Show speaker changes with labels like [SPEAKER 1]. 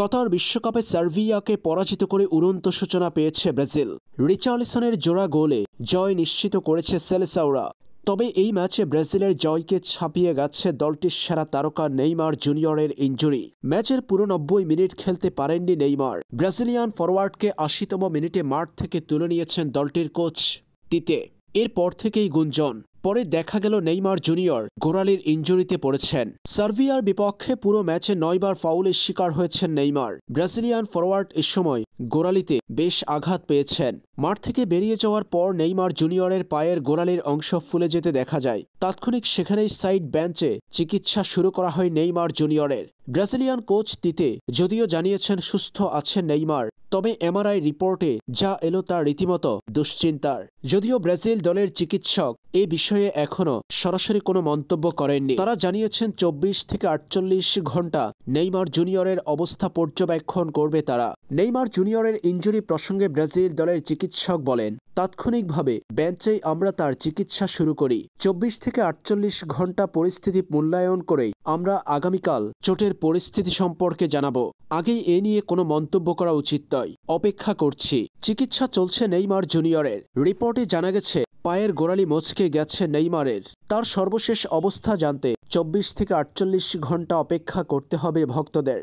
[SPEAKER 1] কতার বিশ্বকাপে সার্ভিয়াকে পরাজিত করে উড়ন্ত সূচনা পেয়েছে ব্রাজিল রিচার্লিসনের জোড়া গোলে জয় নিশ্চিত করেছে সেলেসাউরা তবে এই ম্যাচে ব্রাজিলের জয়কে ছাপিয়ে গেছে দলটির সেরা তারকা নেইমার জুনিয়রের ইঞ্জুরি ম্যাচের পুরো নব্বই মিনিট খেলতে পারেননি নেইমার ব্রাজিলিয়ান ফরওয়ার্ডকে আশিতম মিনিটে মাঠ থেকে তুলে নিয়েছেন দলটির কোচ তিতে এরপর থেকেই গুঞ্জন পরে দেখা গেল নেইমার জুনিয়র গোড়ালির ইঞ্জুরিতে পড়েছেন সার্বিয়ার বিপক্ষে পুরো ম্যাচে নয়বার ফাউলের শিকার হয়েছেন নেইমার ব্রাজিলিয়ান ফরওয়ার্ড এ সময় গোড়ালিতে বেশ আঘাত পেয়েছেন মাঠ থেকে বেরিয়ে যাওয়ার পর নেইমার জুনিয়রের পায়ের গোড়ালির অংশ ফুলে যেতে দেখা যায় তাৎক্ষণিক সেখানেই সাইড বেঞ্চে চিকিৎসা শুরু করা হয় নেইমার জুনিয়রের ব্রাজিলিয়ান কোচ তিতে যদিও জানিয়েছেন সুস্থ আছেন নেইমার তবে এমআরআই রিপোর্টে যা এলো তা রীতিমতো দুশ্চিন্তার যদিও ব্রাজিল দলের চিকিৎসক এ বিষয়ে এখনও সরাসরি কোনো মন্তব্য করেননি তারা জানিয়েছেন চব্বিশ থেকে আটচল্লিশ ঘন্টা নেইমার জুনিয়রের অবস্থা পর্যবেক্ষণ করবে তারা নেইমার জুনিয়রের ইঞ্জুরি প্রসঙ্গে ব্রাজিল দলের চিকিৎসা চিকিৎসক বলেন তাৎক্ষণিকভাবে বেঞ্চেই আমরা তার চিকিৎসা শুরু করি চব্বিশ থেকে আটচল্লিশ ঘন্টা পরিস্থিতি মূল্যায়ন করে আমরা আগামীকাল চোটের পরিস্থিতি সম্পর্কে জানাব আগেই এ নিয়ে কোনো মন্তব্য করা উচিত নয় অপেক্ষা করছি চিকিৎসা চলছে নেইমার জুনিয়রের রিপোর্টে জানা গেছে পায়ের গোড়ালি মচকে গেছে নেইমারের তার সর্বশেষ অবস্থা জানতে চব্বিশ থেকে আটচল্লিশ ঘন্টা অপেক্ষা করতে হবে ভক্তদের